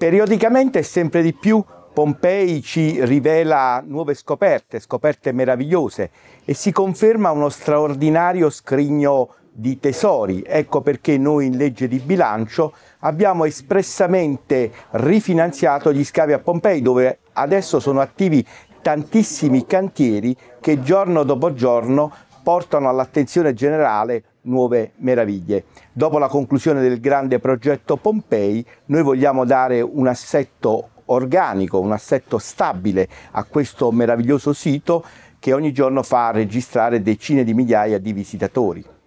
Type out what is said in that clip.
Periodicamente sempre di più Pompei ci rivela nuove scoperte, scoperte meravigliose e si conferma uno straordinario scrigno di tesori. Ecco perché noi in legge di bilancio abbiamo espressamente rifinanziato gli scavi a Pompei dove adesso sono attivi tantissimi cantieri che giorno dopo giorno portano all'attenzione generale nuove meraviglie. Dopo la conclusione del grande progetto Pompei, noi vogliamo dare un assetto organico, un assetto stabile a questo meraviglioso sito che ogni giorno fa registrare decine di migliaia di visitatori.